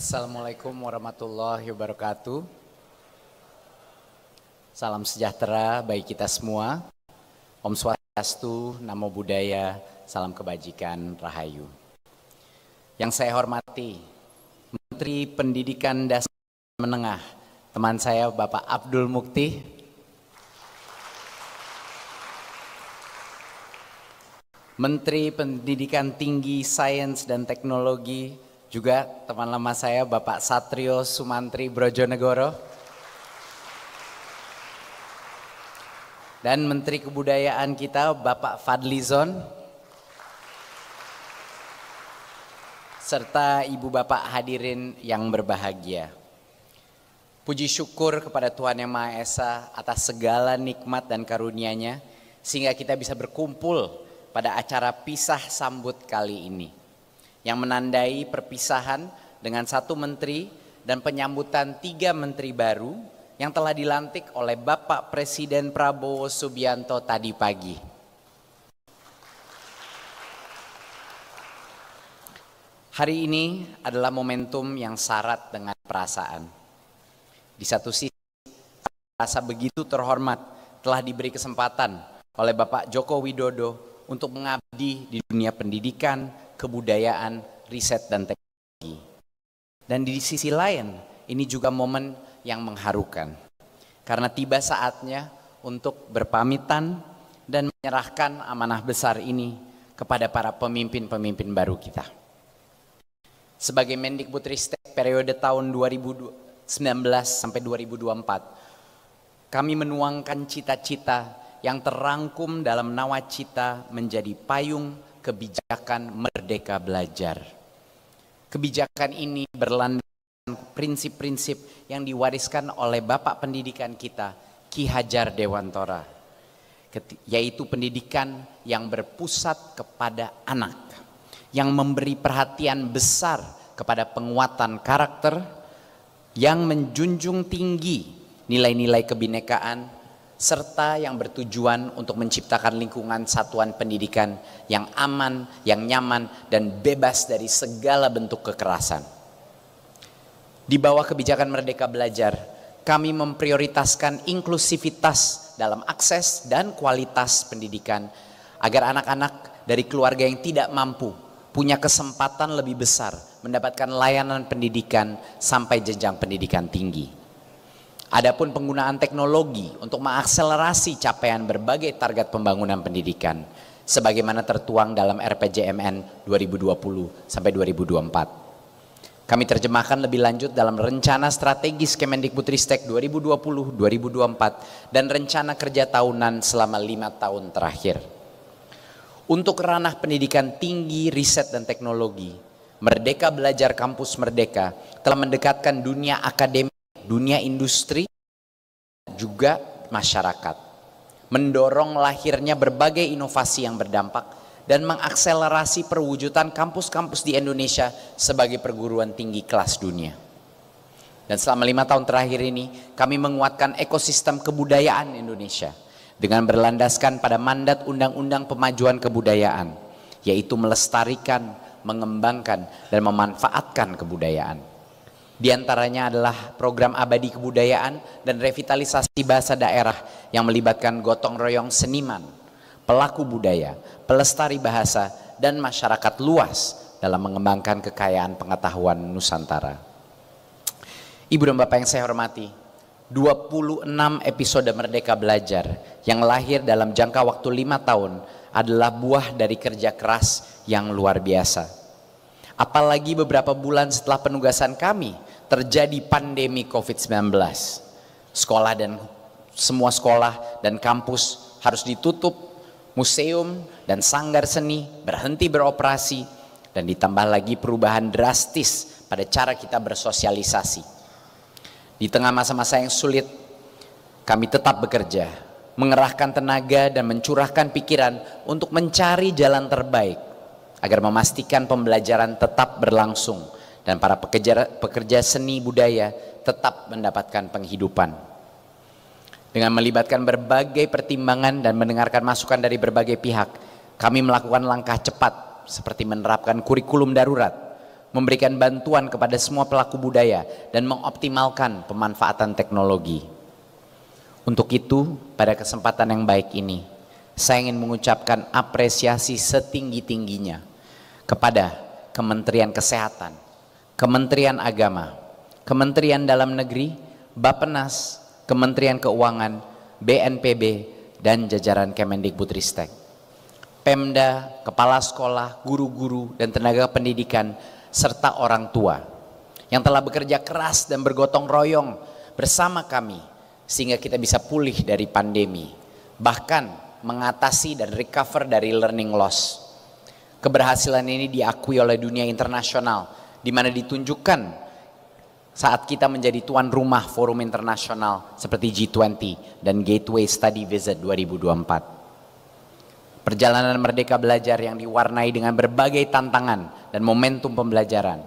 Assalamualaikum warahmatullahi wabarakatuh. Salam sejahtera bagi kita semua. Om Swastiastu, Namo Buddhaya, Salam Kebajikan, Rahayu. Yang saya hormati, Menteri Pendidikan Dasar Menengah, teman saya Bapak Abdul Mukti. Menteri Pendidikan Tinggi, Sains dan Teknologi, juga teman lama saya Bapak Satrio Sumantri Brojonegoro. Dan Menteri Kebudayaan kita Bapak Fadlizon. Serta Ibu Bapak hadirin yang berbahagia. Puji syukur kepada Tuhan Yang Maha Esa atas segala nikmat dan karunia-Nya sehingga kita bisa berkumpul pada acara pisah sambut kali ini yang menandai perpisahan dengan satu menteri dan penyambutan tiga menteri baru yang telah dilantik oleh Bapak Presiden Prabowo Subianto tadi pagi. Hari ini adalah momentum yang syarat dengan perasaan. Di satu sisi, rasa begitu terhormat telah diberi kesempatan oleh Bapak Joko Widodo untuk mengabdi di dunia pendidikan, kebudayaan, riset, dan teknologi. Dan di sisi lain, ini juga momen yang mengharukan. Karena tiba saatnya untuk berpamitan dan menyerahkan amanah besar ini kepada para pemimpin-pemimpin baru kita. Sebagai Mendikbudristek periode tahun 2019 sampai 2024, kami menuangkan cita-cita yang terangkum dalam nawacita menjadi payung kebijakan Merdeka Belajar. Kebijakan ini berlandaskan prinsip-prinsip yang diwariskan oleh Bapak Pendidikan kita, Ki Hajar Dewantara, yaitu pendidikan yang berpusat kepada anak, yang memberi perhatian besar kepada penguatan karakter, yang menjunjung tinggi nilai-nilai kebinekaan, serta yang bertujuan untuk menciptakan lingkungan satuan pendidikan yang aman, yang nyaman, dan bebas dari segala bentuk kekerasan. Di bawah kebijakan Merdeka Belajar, kami memprioritaskan inklusivitas dalam akses dan kualitas pendidikan agar anak-anak dari keluarga yang tidak mampu punya kesempatan lebih besar mendapatkan layanan pendidikan sampai jenjang pendidikan tinggi. Adapun penggunaan teknologi untuk mengakselerasi capaian berbagai target pembangunan pendidikan sebagaimana tertuang dalam RPJMN 2020 sampai 2024. Kami terjemahkan lebih lanjut dalam rencana strategis Kemendikbudristek 2020-2024 dan rencana kerja tahunan selama lima tahun terakhir. Untuk ranah pendidikan tinggi, riset, dan teknologi, Merdeka Belajar Kampus Merdeka telah mendekatkan dunia akademik dunia industri, juga masyarakat. Mendorong lahirnya berbagai inovasi yang berdampak dan mengakselerasi perwujudan kampus-kampus di Indonesia sebagai perguruan tinggi kelas dunia. Dan selama lima tahun terakhir ini, kami menguatkan ekosistem kebudayaan Indonesia dengan berlandaskan pada mandat Undang-Undang Pemajuan Kebudayaan, yaitu melestarikan, mengembangkan, dan memanfaatkan kebudayaan. Di antaranya adalah program abadi kebudayaan dan revitalisasi bahasa daerah yang melibatkan gotong royong seniman, pelaku budaya, pelestari bahasa, dan masyarakat luas dalam mengembangkan kekayaan pengetahuan Nusantara. Ibu dan Bapak yang saya hormati, 26 episode Merdeka Belajar yang lahir dalam jangka waktu lima tahun adalah buah dari kerja keras yang luar biasa. Apalagi beberapa bulan setelah penugasan kami, terjadi pandemi COVID-19. Sekolah dan semua sekolah dan kampus harus ditutup, museum dan sanggar seni berhenti beroperasi, dan ditambah lagi perubahan drastis pada cara kita bersosialisasi. Di tengah masa-masa yang sulit, kami tetap bekerja, mengerahkan tenaga dan mencurahkan pikiran untuk mencari jalan terbaik agar memastikan pembelajaran tetap berlangsung dan para pekerja, pekerja seni budaya tetap mendapatkan penghidupan. Dengan melibatkan berbagai pertimbangan dan mendengarkan masukan dari berbagai pihak, kami melakukan langkah cepat seperti menerapkan kurikulum darurat, memberikan bantuan kepada semua pelaku budaya, dan mengoptimalkan pemanfaatan teknologi. Untuk itu, pada kesempatan yang baik ini, saya ingin mengucapkan apresiasi setinggi-tingginya kepada Kementerian Kesehatan, Kementerian Agama, Kementerian Dalam Negeri, Bappenas, Kementerian Keuangan, BNPB, dan jajaran Kemendikbudristek. Pemda, kepala sekolah, guru-guru, dan tenaga pendidikan, serta orang tua yang telah bekerja keras dan bergotong royong bersama kami sehingga kita bisa pulih dari pandemi, bahkan mengatasi dan recover dari learning loss. Keberhasilan ini diakui oleh dunia internasional di mana ditunjukkan saat kita menjadi tuan rumah forum internasional seperti G20 dan Gateway Study Visit 2024. Perjalanan merdeka belajar yang diwarnai dengan berbagai tantangan dan momentum pembelajaran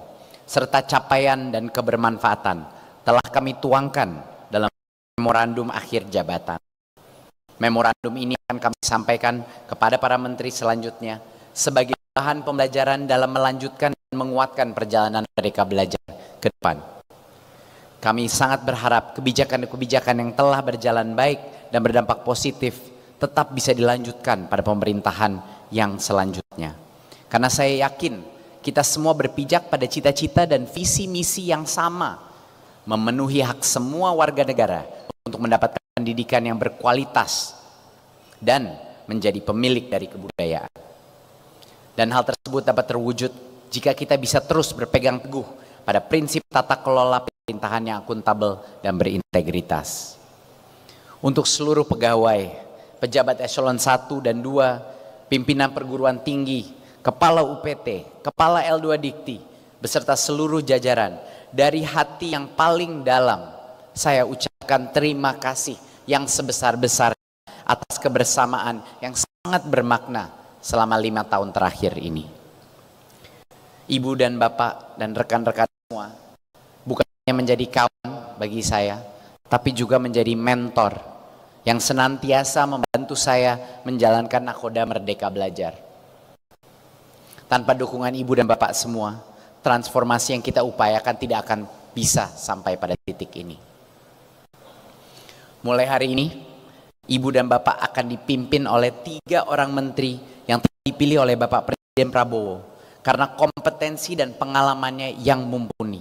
serta capaian dan kebermanfaatan telah kami tuangkan dalam memorandum akhir jabatan. Memorandum ini akan kami sampaikan kepada para menteri selanjutnya sebagai bahan pembelajaran dalam melanjutkan menguatkan perjalanan mereka belajar ke depan. Kami sangat berharap kebijakan-kebijakan yang telah berjalan baik dan berdampak positif tetap bisa dilanjutkan pada pemerintahan yang selanjutnya. Karena saya yakin kita semua berpijak pada cita-cita dan visi misi yang sama, memenuhi hak semua warga negara untuk mendapatkan pendidikan yang berkualitas dan menjadi pemilik dari kebudayaan. Dan hal tersebut dapat terwujud jika kita bisa terus berpegang teguh pada prinsip tata kelola pemerintahan yang akuntabel dan berintegritas. Untuk seluruh pegawai, pejabat eselon 1 dan 2, pimpinan perguruan tinggi, kepala UPT, kepala L2 Dikti, beserta seluruh jajaran, dari hati yang paling dalam, saya ucapkan terima kasih yang sebesar-besar atas kebersamaan yang sangat bermakna selama lima tahun terakhir ini ibu dan bapak dan rekan-rekan semua. Bukan hanya menjadi kawan bagi saya, tapi juga menjadi mentor yang senantiasa membantu saya menjalankan nakoda merdeka belajar. Tanpa dukungan ibu dan bapak semua, transformasi yang kita upayakan tidak akan bisa sampai pada titik ini. Mulai hari ini, ibu dan bapak akan dipimpin oleh tiga orang menteri yang dipilih oleh Bapak Presiden Prabowo karena kompetensi dan pengalamannya yang mumpuni.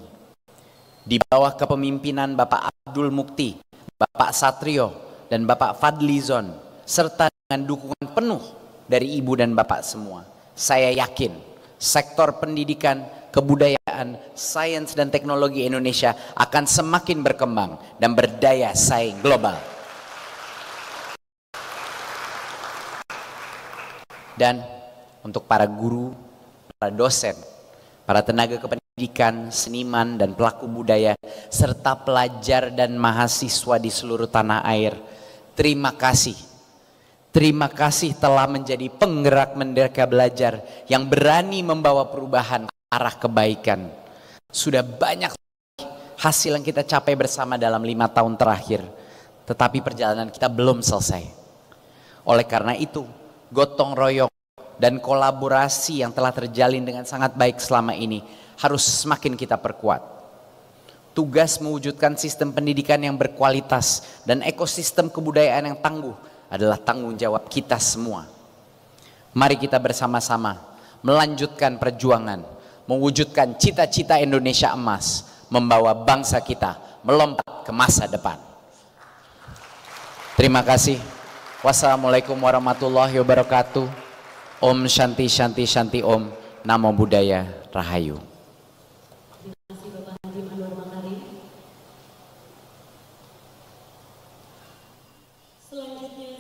Di bawah kepemimpinan Bapak Abdul Mukti, Bapak Satrio, dan Bapak Fadlizon, serta dengan dukungan penuh dari Ibu dan Bapak semua. Saya yakin sektor pendidikan, kebudayaan, sains dan teknologi Indonesia akan semakin berkembang dan berdaya saing global. Dan untuk para guru, para dosen, para tenaga kependidikan, seniman, dan pelaku budaya, serta pelajar dan mahasiswa di seluruh tanah air. Terima kasih. Terima kasih telah menjadi penggerak merdeka belajar yang berani membawa perubahan arah kebaikan. Sudah banyak hasil yang kita capai bersama dalam lima tahun terakhir. Tetapi perjalanan kita belum selesai. Oleh karena itu, gotong royong dan kolaborasi yang telah terjalin dengan sangat baik selama ini harus semakin kita perkuat. Tugas mewujudkan sistem pendidikan yang berkualitas dan ekosistem kebudayaan yang tangguh adalah tanggung jawab kita semua. Mari kita bersama-sama melanjutkan perjuangan, mewujudkan cita-cita Indonesia emas, membawa bangsa kita melompat ke masa depan. Terima kasih. Wassalamualaikum warahmatullahi wabarakatuh. Om Shanti Shanti Shanti Om Namo Buddhaya Rahayu Selanjutnya